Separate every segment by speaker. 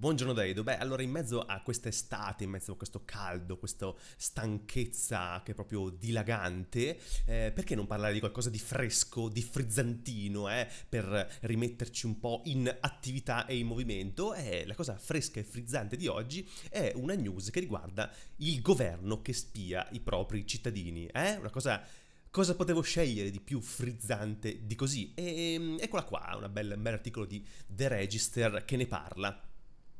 Speaker 1: Buongiorno Davido, beh allora in mezzo a quest'estate, in mezzo a questo caldo, questa stanchezza che è proprio dilagante, eh, perché non parlare di qualcosa di fresco, di frizzantino, eh, per rimetterci un po' in attività e in movimento? Eh, la cosa fresca e frizzante di oggi è una news che riguarda il governo che spia i propri cittadini, eh? una cosa cosa potevo scegliere di più frizzante di così? E, ehm, eccola qua, un bel articolo di The Register che ne parla.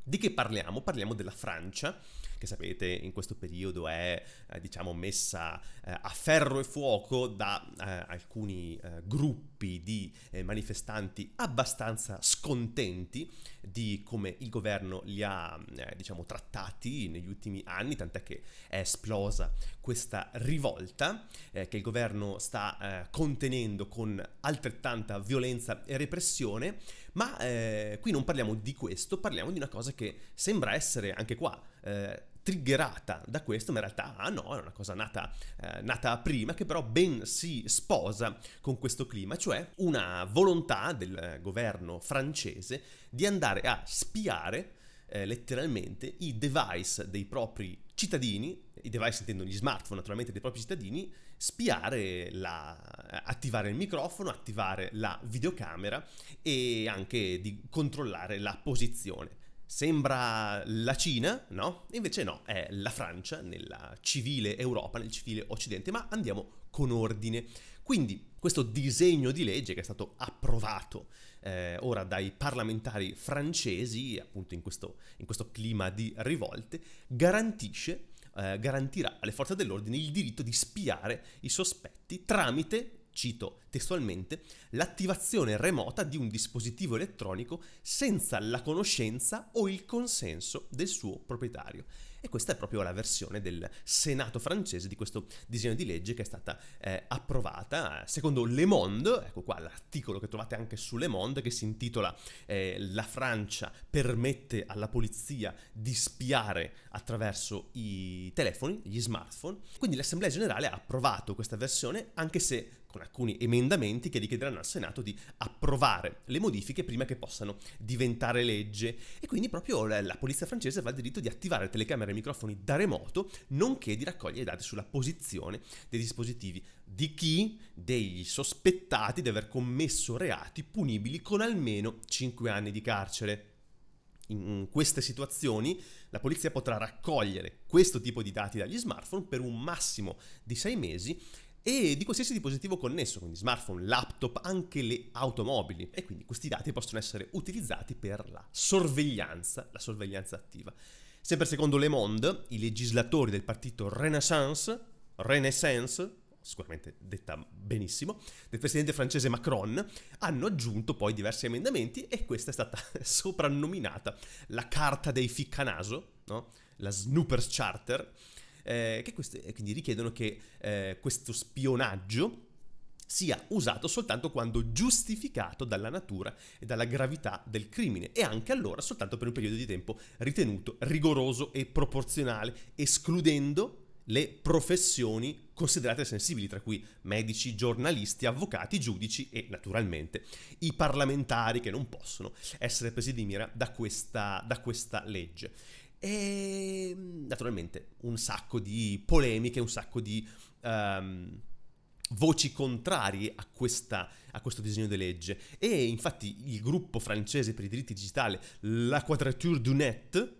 Speaker 1: Di che parliamo? Parliamo della Francia, che sapete in questo periodo è eh, diciamo messa eh, a ferro e fuoco da eh, alcuni eh, gruppi di eh, manifestanti abbastanza scontenti di come il governo li ha eh, diciamo trattati negli ultimi anni, tant'è che è esplosa questa rivolta che il governo sta contenendo con altrettanta violenza e repressione ma eh, qui non parliamo di questo, parliamo di una cosa che sembra essere anche qua. Eh, triggerata da questo, ma in realtà ah no, è una cosa nata, eh, nata prima, che però ben si sposa con questo clima, cioè una volontà del governo francese di andare a spiare eh, letteralmente i device dei propri cittadini, i device intendo gli smartphone naturalmente dei propri cittadini, spiare la, eh, attivare il microfono, attivare la videocamera e anche di controllare la posizione. Sembra la Cina, no? Invece no, è la Francia nella civile Europa, nel civile Occidente, ma andiamo con ordine. Quindi questo disegno di legge che è stato approvato eh, ora dai parlamentari francesi, appunto in questo, in questo clima di rivolte, garantisce eh, garantirà alle forze dell'ordine il diritto di spiare i sospetti tramite cito testualmente, l'attivazione remota di un dispositivo elettronico senza la conoscenza o il consenso del suo proprietario. E questa è proprio la versione del Senato francese di questo disegno di legge che è stata eh, approvata secondo Le Monde, ecco qua l'articolo che trovate anche su Le Monde che si intitola eh, La Francia permette alla polizia di spiare attraverso i telefoni, gli smartphone. Quindi l'Assemblea Generale ha approvato questa versione anche se con alcuni emendamenti che richiederanno al Senato di approvare le modifiche prima che possano diventare legge. E quindi proprio la, polizia francese avrà il diritto di attivare telecamere e microfoni da remoto, nonché di raccogliere dati sulla posizione dei dispositivi di chi degli sospettati di aver commesso reati punibili con almeno 5 anni di carcere. In queste situazioni la polizia potrà raccogliere questo tipo di dati dagli smartphone per un massimo di 6 mesi e di qualsiasi dispositivo connesso, quindi smartphone, laptop, anche le automobili. E quindi questi dati possono essere utilizzati per la sorveglianza, la sorveglianza attiva. Sempre secondo Le Monde, i legislatori del partito Renaissance, Renaissance, sicuramente detta benissimo, del presidente francese Macron, hanno aggiunto poi diversi emendamenti e questa è stata soprannominata la carta dei ficcanaso, no? la Snoopers Charter, eh, che queste, eh, quindi richiedono che eh, questo spionaggio sia usato soltanto quando giustificato dalla natura e dalla gravità del crimine e anche allora soltanto per un periodo di tempo ritenuto rigoroso e proporzionale, escludendo le professioni considerate sensibili, tra cui medici, giornalisti, avvocati, giudici e naturalmente i parlamentari che non possono essere presi di mira da questa, da questa legge. E naturalmente un sacco di polemiche, un sacco di um, voci contrarie a, questa, a, questo disegno di legge. E infatti il gruppo francese per i diritti digitali, la Quadrature du Net,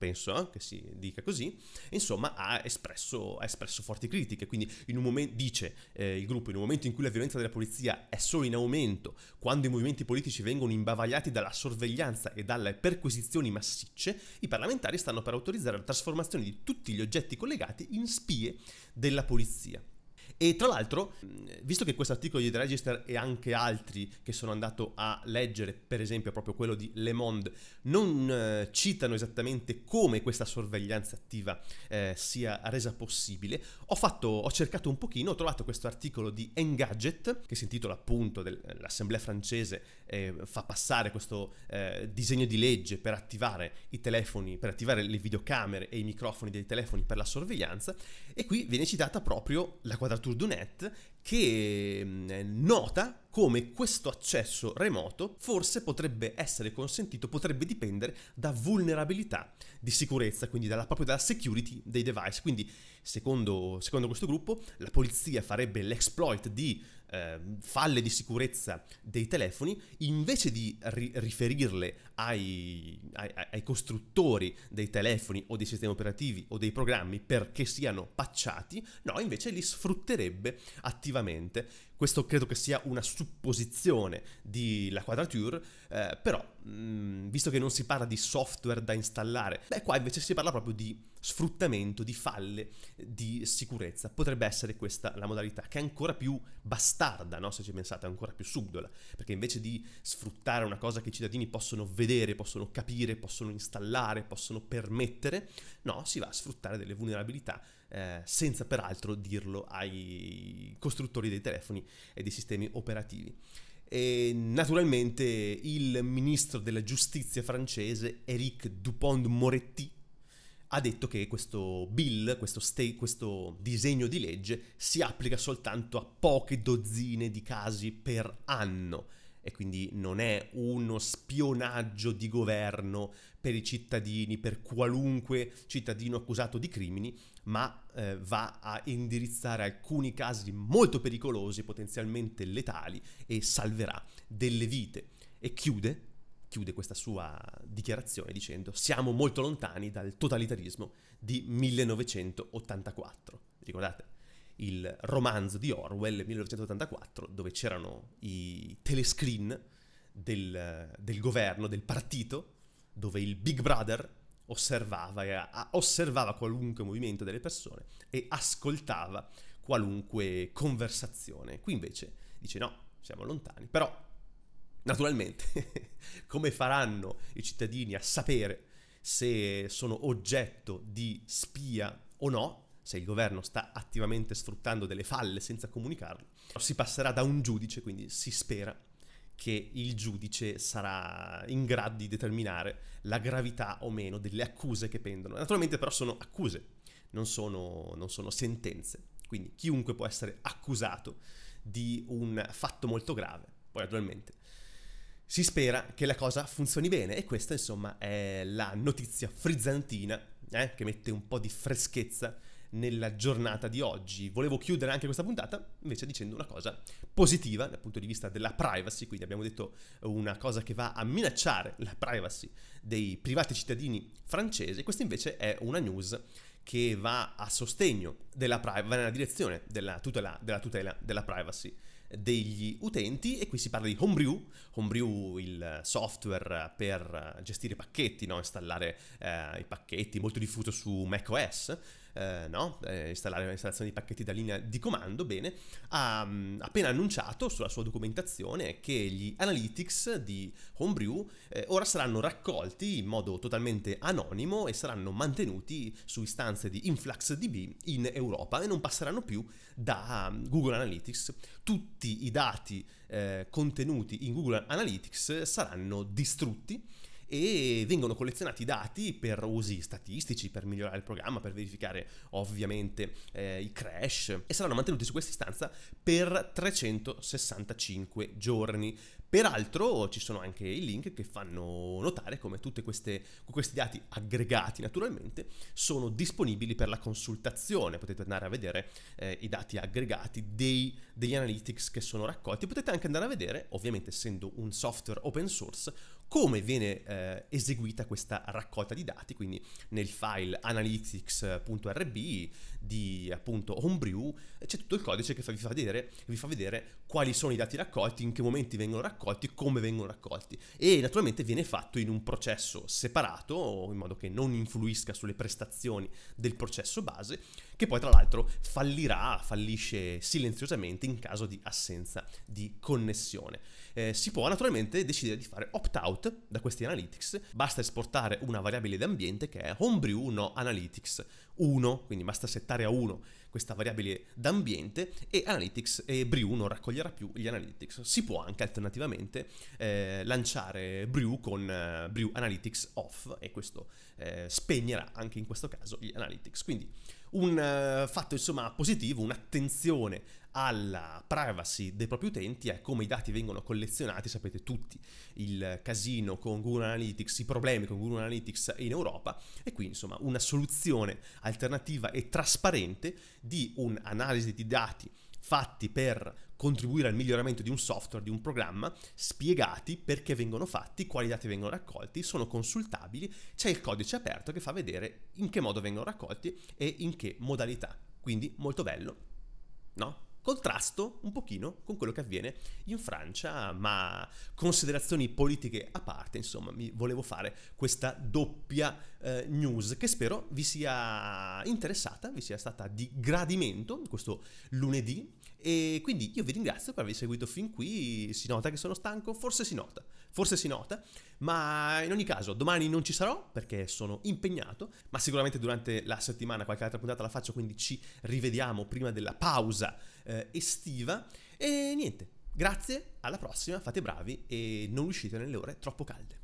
Speaker 1: penso eh, che si dica così, insomma ha espresso, ha espresso forti critiche, quindi momento, dice eh, il gruppo in un momento in cui la violenza della polizia è solo in aumento, quando i movimenti politici vengono imbavagliati dalla sorveglianza e dalle perquisizioni massicce, i parlamentari stanno per autorizzare la trasformazione di tutti gli oggetti collegati in spie della polizia. E tra l'altro, visto che questo articolo di The Register e anche altri che sono andato a leggere, per esempio proprio quello di Le Monde, non eh, citano esattamente come questa sorveglianza attiva eh, sia resa possibile, ho, fatto, ho cercato un pochino, ho trovato questo articolo di Engadget, che si intitola appunto dell'Assemblea francese eh, fa passare questo eh, disegno di legge per attivare i telefoni, per attivare le videocamere e i microfoni dei telefoni per la sorveglianza, e qui viene citata proprio la quadratura Tour du Net che mm, nota come questo accesso remoto forse potrebbe essere consentito, potrebbe dipendere da vulnerabilità di sicurezza, quindi dalla, proprio dalla security dei device. Quindi, secondo, secondo questo gruppo, la polizia farebbe l'exploit di eh, falle di sicurezza dei telefoni, invece di ri- riferirle ai, ai, ai costruttori dei telefoni o dei sistemi operativi o dei programmi perché siano pacciati, no, invece li sfrutterebbe attivamente questo credo che sia una supposizione di La Quadrature, eh, però mh, mm, visto che non si parla di software da installare, beh qua invece si parla proprio di sfruttamento, di falle, di sicurezza. Potrebbe essere questa la modalità, che è ancora più bastarda, no? se ci pensate, ancora più subdola, perché invece di sfruttare una cosa che i cittadini possono vedere, possono capire, possono installare, possono permettere, no, si va a sfruttare delle vulnerabilità eh, senza peraltro dirlo ai costruttori dei telefoni e dei sistemi operativi. E naturalmente il ministro della giustizia francese Eric Dupont-Moretti ha detto che questo bill, questo, stay, questo, disegno di legge si applica soltanto a poche dozzine di casi per anno e quindi non è uno spionaggio di governo per i cittadini, per qualunque cittadino accusato di crimini, ma eh, va a indirizzare alcuni casi molto pericolosi, potenzialmente letali, e salverà delle vite. E chiude, chiude questa sua dichiarazione dicendo siamo molto lontani dal totalitarismo di 1984. Ricordate? il romanzo di Orwell 1984, dove c'erano i telescreen del, del governo, del partito, dove il Big Brother osservava, osservava qualunque movimento delle persone e ascoltava qualunque conversazione. Qui invece dice no, siamo lontani, però naturalmente come faranno i cittadini a sapere se sono oggetto di spia o no? se il governo sta attivamente sfruttando delle falle senza comunicarlo, si passerà da un giudice, quindi si spera che il giudice sarà in grado di determinare la gravità o meno delle accuse che pendono. Naturalmente però sono accuse, non sono, non sono sentenze, quindi chiunque può essere accusato di un fatto molto grave, poi naturalmente si spera che la cosa funzioni bene e questa insomma è la notizia frizzantina eh, che mette un po' di freschezza nella giornata di oggi. Volevo chiudere anche questa puntata invece dicendo una cosa positiva dal punto di vista della privacy, quindi abbiamo detto una cosa che va a minacciare la privacy dei privati cittadini francesi, questa invece è una news che va a sostegno della privacy, va nella direzione della tutela della, tutela della privacy degli utenti e qui si parla di Homebrew, Homebrew il software per gestire i pacchetti, no? installare eh, i pacchetti, molto diffuso su macOS, eh, no? eh, installare l'installazione di pacchetti da linea di comando, bene, ha mh, mm, appena annunciato sulla sua documentazione che gli analytics di Homebrew eh, ora saranno raccolti in modo totalmente anonimo e saranno mantenuti su istanze di InfluxDB in Europa e non passeranno più da mm, Google Analytics. Tutti i dati eh, contenuti in Google Analytics saranno distrutti e vengono collezionati dati per usi statistici, per migliorare il programma, per verificare ovviamente eh, i crash e saranno mantenuti su questa istanza per 365 giorni. Peraltro ci sono anche i link che fanno notare come tutti questi dati aggregati naturalmente sono disponibili per la consultazione, potete andare a vedere eh, i dati aggregati dei, degli analytics che sono raccolti, potete anche andare a vedere, ovviamente essendo un software open source, come viene eh, eseguita questa raccolta di dati, quindi nel file analytics.rb di appunto Homebrew eh, c'è tutto il codice che vi fa, vedere, vi fa vedere quali sono i dati raccolti, in che momenti vengono raccolti, come vengono raccolti e naturalmente viene fatto in un processo separato in modo che non influisca sulle prestazioni del processo base che poi tra l'altro fallirà, fallisce silenziosamente in caso di assenza di connessione. Eh, si può naturalmente decidere di fare opt-out out da questi analytics, basta esportare una variabile d'ambiente che è homebrew no analytics 1, quindi basta settare a 1 questa variabile d'ambiente e analytics e brew non raccoglierà più gli analytics. Si può anche alternativamente eh, lanciare brew con eh, brew analytics off e questo eh, spegnerà anche in questo caso gli analytics. Quindi un uh, fatto insomma positivo, un'attenzione alla privacy dei propri utenti, a come i dati vengono collezionati, sapete tutti il casino con Google Analytics, i problemi con Google Analytics in Europa e qui insomma una soluzione alternativa e trasparente di un'analisi di dati fatti per contribuire al miglioramento di un software, di un programma, spiegati perché vengono fatti, quali dati vengono raccolti, sono consultabili, c'è il codice aperto che fa vedere in che modo vengono raccolti e in che modalità. Quindi molto bello, no? contrasto un pochino con quello che avviene in Francia, ma considerazioni politiche a parte, insomma, mi volevo fare questa doppia eh, news che spero vi sia interessata, vi sia stata di gradimento questo lunedì e quindi io vi ringrazio per aver seguito fin qui. Si nota che sono stanco? Forse si nota, forse si nota. Ma in ogni caso, domani non ci sarò perché sono impegnato. Ma sicuramente durante la settimana qualche altra puntata la faccio. Quindi ci rivediamo prima della pausa eh, estiva. E niente, grazie, alla prossima. Fate bravi e non uscite nelle ore troppo calde.